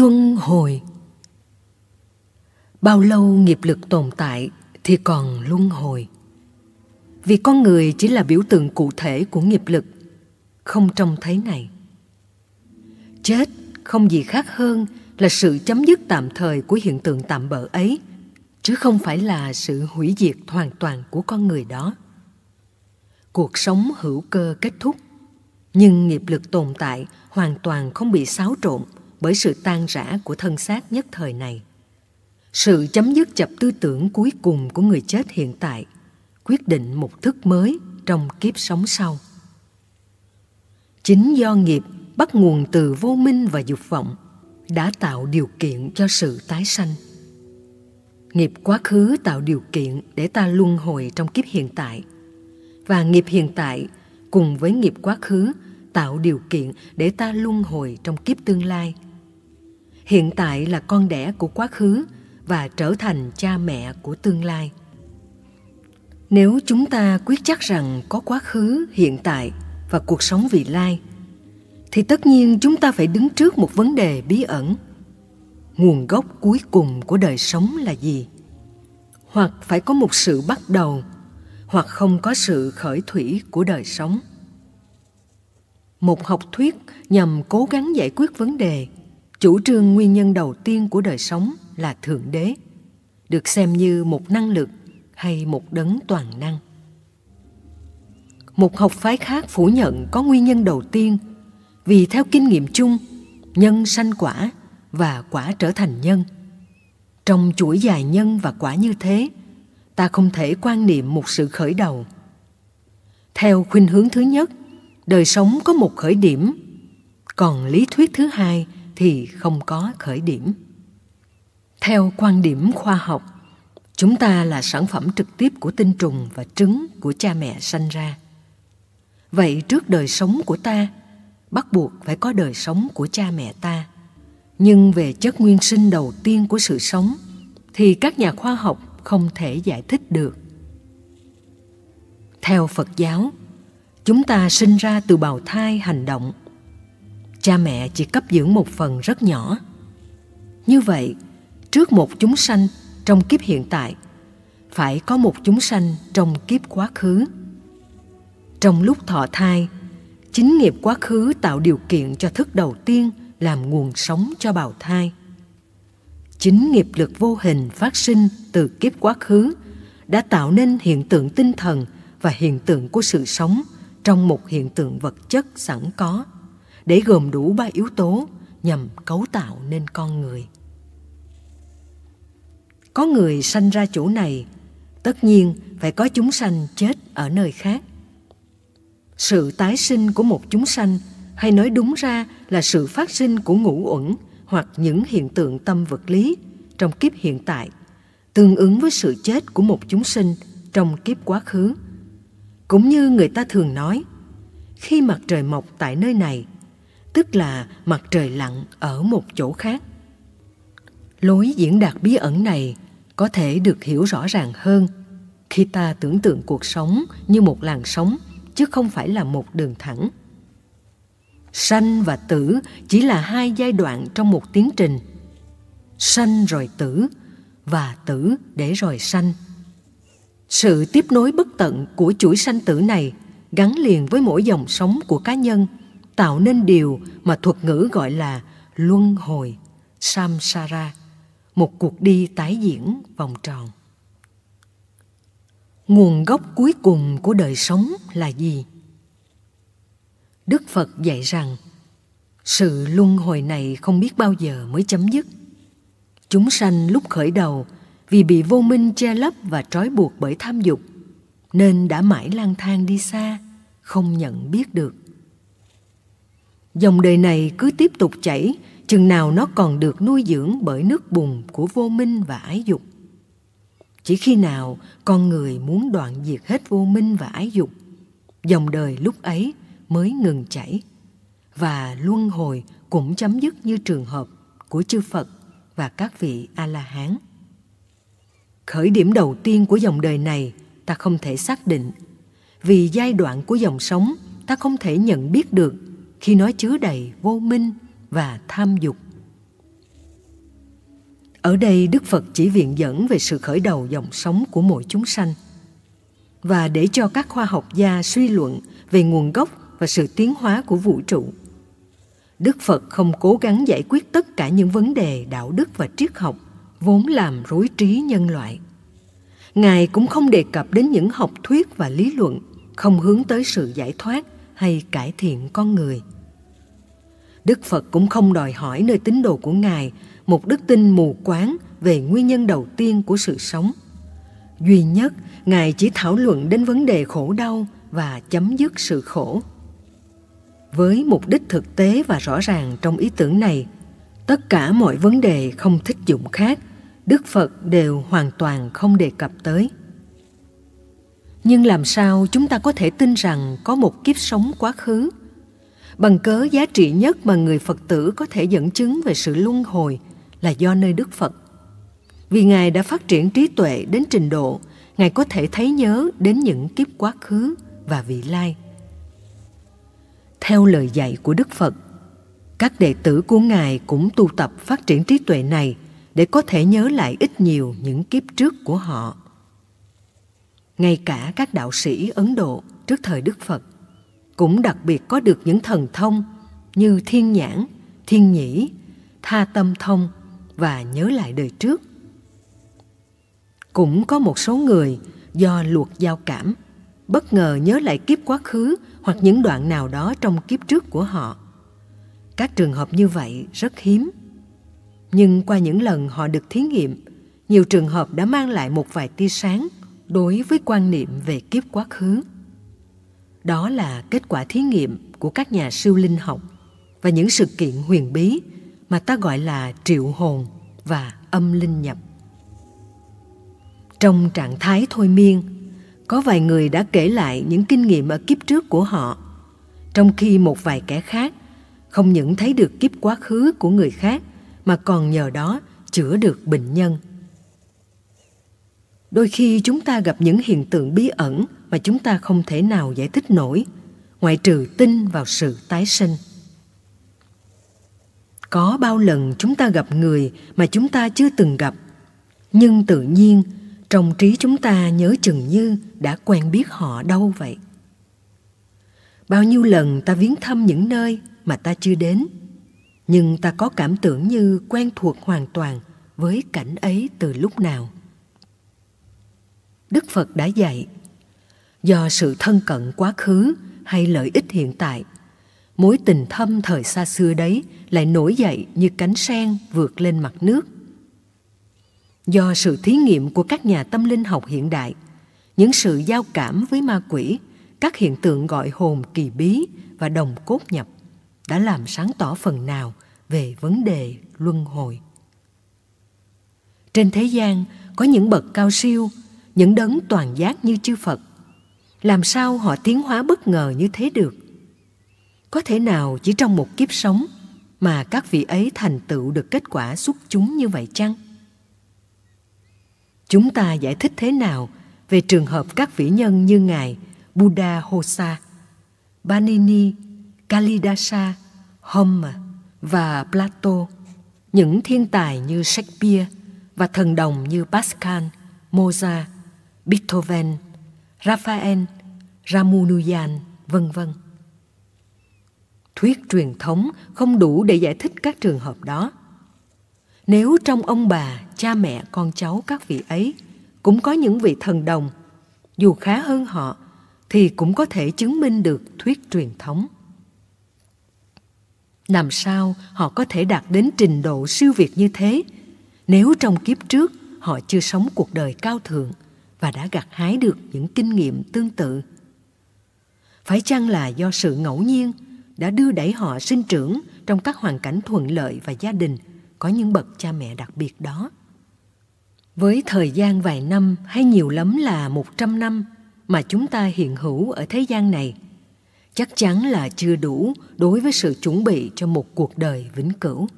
luân hồi bao lâu nghiệp lực tồn tại thì còn luân hồi vì con người chỉ là biểu tượng cụ thể của nghiệp lực không trông thấy này chết không gì khác hơn là sự chấm dứt tạm thời của hiện tượng tạm bỡ ấy chứ không phải là sự hủy diệt hoàn toàn của con người đó cuộc sống hữu cơ kết thúc nhưng nghiệp lực tồn tại hoàn toàn không bị xáo trộn bởi sự tan rã của thân xác nhất thời này. Sự chấm dứt chập tư tưởng cuối cùng của người chết hiện tại quyết định một thức mới trong kiếp sống sau. Chính do nghiệp bắt nguồn từ vô minh và dục vọng đã tạo điều kiện cho sự tái sanh. Nghiệp quá khứ tạo điều kiện để ta luân hồi trong kiếp hiện tại và nghiệp hiện tại cùng với nghiệp quá khứ tạo điều kiện để ta luân hồi trong kiếp tương lai – hiện tại là con đẻ của quá khứ và trở thành cha mẹ của tương lai nếu chúng ta quyết chắc rằng có quá khứ hiện tại và cuộc sống vị lai thì tất nhiên chúng ta phải đứng trước một vấn đề bí ẩn nguồn gốc cuối cùng của đời sống là gì hoặc phải có một sự bắt đầu hoặc không có sự khởi thủy của đời sống một học thuyết nhằm cố gắng giải quyết vấn đề chủ trương nguyên nhân đầu tiên của đời sống là thượng đế được xem như một năng lực hay một đấng toàn năng một học phái khác phủ nhận có nguyên nhân đầu tiên vì theo kinh nghiệm chung nhân sanh quả và quả trở thành nhân trong chuỗi dài nhân và quả như thế ta không thể quan niệm một sự khởi đầu theo khuynh hướng thứ nhất đời sống có một khởi điểm còn lý thuyết thứ hai thì không có khởi điểm theo quan điểm khoa học chúng ta là sản phẩm trực tiếp của tinh trùng và trứng của cha mẹ sanh ra vậy trước đời sống của ta bắt buộc phải có đời sống của cha mẹ ta nhưng về chất nguyên sinh đầu tiên của sự sống thì các nhà khoa học không thể giải thích được theo phật giáo chúng ta sinh ra từ bào thai hành động cha mẹ chỉ cấp dưỡng một phần rất nhỏ như vậy trước một chúng sanh trong kiếp hiện tại phải có một chúng sanh trong kiếp quá khứ trong lúc thọ thai chính nghiệp quá khứ tạo điều kiện cho thức đầu tiên làm nguồn sống cho bào thai chính nghiệp lực vô hình phát sinh từ kiếp quá khứ đã tạo nên hiện tượng tinh thần và hiện tượng của sự sống trong một hiện tượng vật chất sẵn có để gồm đủ ba yếu tố nhằm cấu tạo nên con người có người sanh ra chỗ này tất nhiên phải có chúng sanh chết ở nơi khác sự tái sinh của một chúng sanh hay nói đúng ra là sự phát sinh của ngũ uẩn hoặc những hiện tượng tâm vật lý trong kiếp hiện tại tương ứng với sự chết của một chúng sinh trong kiếp quá khứ cũng như người ta thường nói khi mặt trời mọc tại nơi này tức là mặt trời lặn ở một chỗ khác. Lối diễn đạt bí ẩn này có thể được hiểu rõ ràng hơn khi ta tưởng tượng cuộc sống như một làn sóng chứ không phải là một đường thẳng. Sanh và tử chỉ là hai giai đoạn trong một tiến trình. Sanh rồi tử và tử để rồi sanh. Sự tiếp nối bất tận của chuỗi sanh tử này gắn liền với mỗi dòng sống của cá nhân – tạo nên điều mà thuật ngữ gọi là luân hồi, samsara, một cuộc đi tái diễn vòng tròn. Nguồn gốc cuối cùng của đời sống là gì? Đức Phật dạy rằng sự luân hồi này không biết bao giờ mới chấm dứt. Chúng sanh lúc khởi đầu vì bị vô minh che lấp và trói buộc bởi tham dục nên đã mãi lang thang đi xa, không nhận biết được dòng đời này cứ tiếp tục chảy chừng nào nó còn được nuôi dưỡng bởi nước bùn của vô minh và ái dục chỉ khi nào con người muốn đoạn diệt hết vô minh và ái dục dòng đời lúc ấy mới ngừng chảy và luân hồi cũng chấm dứt như trường hợp của chư Phật và các vị A La Hán. Khởi điểm đầu tiên của dòng đời này ta không thể xác định, vì giai đoạn của dòng sống ta không thể nhận biết được khi nó chứa đầy vô minh và tham dục. Ở đây Đức Phật chỉ viện dẫn về sự khởi đầu dòng sống của mỗi chúng sanh và để cho các khoa học gia suy luận về nguồn gốc và sự tiến hóa của vũ trụ. Đức Phật không cố gắng giải quyết tất cả những vấn đề đạo đức và triết học vốn làm rối trí nhân loại. Ngài cũng không đề cập đến những học thuyết và lý luận không hướng tới sự giải thoát hay cải thiện con người đức phật cũng không đòi hỏi nơi tín đồ của ngài một đức tin mù quáng về nguyên nhân đầu tiên của sự sống duy nhất ngài chỉ thảo luận đến vấn đề khổ đau và chấm dứt sự khổ với mục đích thực tế và rõ ràng trong ý tưởng này tất cả mọi vấn đề không thích dụng khác đức phật đều hoàn toàn không đề cập tới nhưng làm sao chúng ta có thể tin rằng có một kiếp sống quá khứ bằng cớ giá trị nhất mà người phật tử có thể dẫn chứng về sự luân hồi là do nơi đức phật vì ngài đã phát triển trí tuệ đến trình độ ngài có thể thấy nhớ đến những kiếp quá khứ và vị lai theo lời dạy của đức phật các đệ tử của ngài cũng tu tập phát triển trí tuệ này để có thể nhớ lại ít nhiều những kiếp trước của họ ngay cả các đạo sĩ Ấn Độ trước thời Đức Phật cũng đặc biệt có được những thần thông như thiên nhãn, thiên nhĩ, tha tâm thông và nhớ lại đời trước. Cũng có một số người do luộc giao cảm, bất ngờ nhớ lại kiếp quá khứ hoặc những đoạn nào đó trong kiếp trước của họ. Các trường hợp như vậy rất hiếm. Nhưng qua những lần họ được thí nghiệm, nhiều trường hợp đã mang lại một vài tia sáng – đối với quan niệm về kiếp quá khứ đó là kết quả thí nghiệm của các nhà siêu linh học và những sự kiện huyền bí mà ta gọi là triệu hồn và âm linh nhập trong trạng thái thôi miên có vài người đã kể lại những kinh nghiệm ở kiếp trước của họ trong khi một vài kẻ khác không những thấy được kiếp quá khứ của người khác mà còn nhờ đó chữa được bệnh nhân đôi khi chúng ta gặp những hiện tượng bí ẩn mà chúng ta không thể nào giải thích nổi ngoại trừ tin vào sự tái sinh có bao lần chúng ta gặp người mà chúng ta chưa từng gặp nhưng tự nhiên trong trí chúng ta nhớ chừng như đã quen biết họ đâu vậy bao nhiêu lần ta viếng thăm những nơi mà ta chưa đến nhưng ta có cảm tưởng như quen thuộc hoàn toàn với cảnh ấy từ lúc nào Đức Phật đã dạy. Do sự thân cận quá khứ hay lợi ích hiện tại, mối tình thâm thời xa xưa đấy lại nổi dậy như cánh sen vượt lên mặt nước. Do sự thí nghiệm của các nhà tâm linh học hiện đại, những sự giao cảm với ma quỷ, các hiện tượng gọi hồn kỳ bí và đồng cốt nhập đã làm sáng tỏ phần nào về vấn đề luân hồi. Trên thế gian có những bậc cao siêu những đấng toàn giác như chư Phật. Làm sao họ tiến hóa bất ngờ như thế được? Có thể nào chỉ trong một kiếp sống mà các vị ấy thành tựu được kết quả xuất chúng như vậy chăng? Chúng ta giải thích thế nào về trường hợp các vị nhân như Ngài Buddha Hosa, Banini, Kalidasa, Homer và Plato, những thiên tài như Shakespeare và thần đồng như Pascal, Mozart Beethoven, Raphael, Ramunujan, vân vân. Thuyết truyền thống không đủ để giải thích các trường hợp đó. Nếu trong ông bà, cha mẹ, con cháu các vị ấy cũng có những vị thần đồng, dù khá hơn họ, thì cũng có thể chứng minh được thuyết truyền thống. Làm sao họ có thể đạt đến trình độ siêu việt như thế nếu trong kiếp trước họ chưa sống cuộc đời cao thượng – và đã gặt hái được những kinh nghiệm tương tự. Phải chăng là do sự ngẫu nhiên đã đưa đẩy họ sinh trưởng trong các hoàn cảnh thuận lợi và gia đình có những bậc cha mẹ đặc biệt đó? Với thời gian vài năm hay nhiều lắm là 100 năm mà chúng ta hiện hữu ở thế gian này, chắc chắn là chưa đủ đối với sự chuẩn bị cho một cuộc đời vĩnh cửu.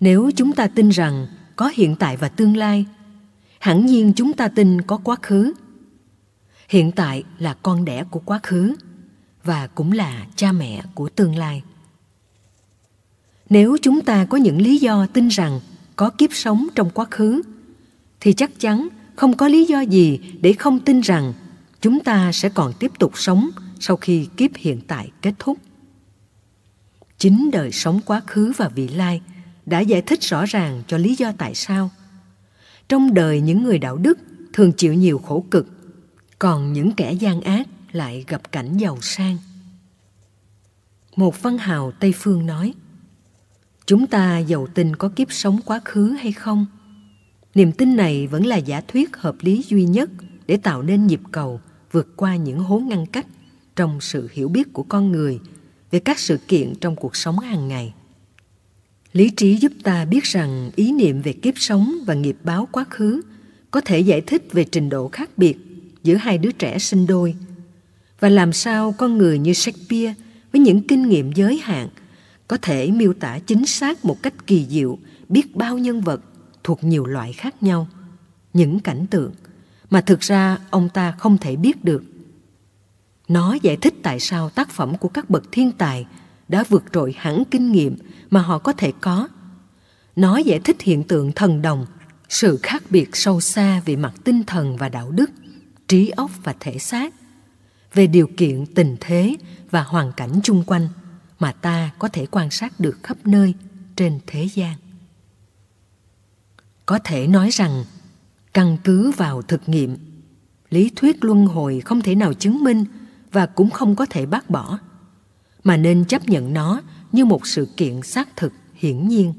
Nếu chúng ta tin rằng có hiện tại và tương lai hẳn nhiên chúng ta tin có quá khứ hiện tại là con đẻ của quá khứ và cũng là cha mẹ của tương lai nếu chúng ta có những lý do tin rằng có kiếp sống trong quá khứ thì chắc chắn không có lý do gì để không tin rằng chúng ta sẽ còn tiếp tục sống sau khi kiếp hiện tại kết thúc chính đời sống quá khứ và vị lai đã giải thích rõ ràng cho lý do tại sao trong đời những người đạo đức thường chịu nhiều khổ cực còn những kẻ gian ác lại gặp cảnh giàu sang một văn hào tây phương nói chúng ta giàu tin có kiếp sống quá khứ hay không niềm tin này vẫn là giả thuyết hợp lý duy nhất để tạo nên nhịp cầu vượt qua những hố ngăn cách trong sự hiểu biết của con người về các sự kiện trong cuộc sống hàng ngày lý trí giúp ta biết rằng ý niệm về kiếp sống và nghiệp báo quá khứ có thể giải thích về trình độ khác biệt giữa hai đứa trẻ sinh đôi và làm sao con người như shakespeare với những kinh nghiệm giới hạn có thể miêu tả chính xác một cách kỳ diệu biết bao nhân vật thuộc nhiều loại khác nhau những cảnh tượng mà thực ra ông ta không thể biết được nó giải thích tại sao tác phẩm của các bậc thiên tài đã vượt trội hẳn kinh nghiệm mà họ có thể có. Nó giải thích hiện tượng thần đồng, sự khác biệt sâu xa về mặt tinh thần và đạo đức, trí óc và thể xác, về điều kiện tình thế và hoàn cảnh chung quanh mà ta có thể quan sát được khắp nơi trên thế gian. Có thể nói rằng, căn cứ vào thực nghiệm, lý thuyết luân hồi không thể nào chứng minh và cũng không có thể bác bỏ mà nên chấp nhận nó như một sự kiện xác thực hiển nhiên.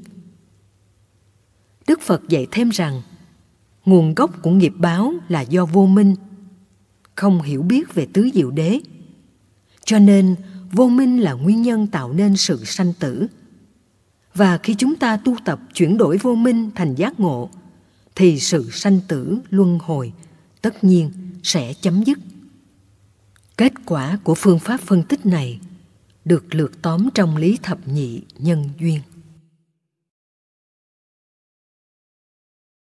Đức Phật dạy thêm rằng, nguồn gốc của nghiệp báo là do vô minh, không hiểu biết về tứ diệu đế. Cho nên, vô minh là nguyên nhân tạo nên sự sanh tử. Và khi chúng ta tu tập chuyển đổi vô minh thành giác ngộ, thì sự sanh tử luân hồi tất nhiên sẽ chấm dứt. Kết quả của phương pháp phân tích này được lược tóm trong lý thập nhị nhân duyên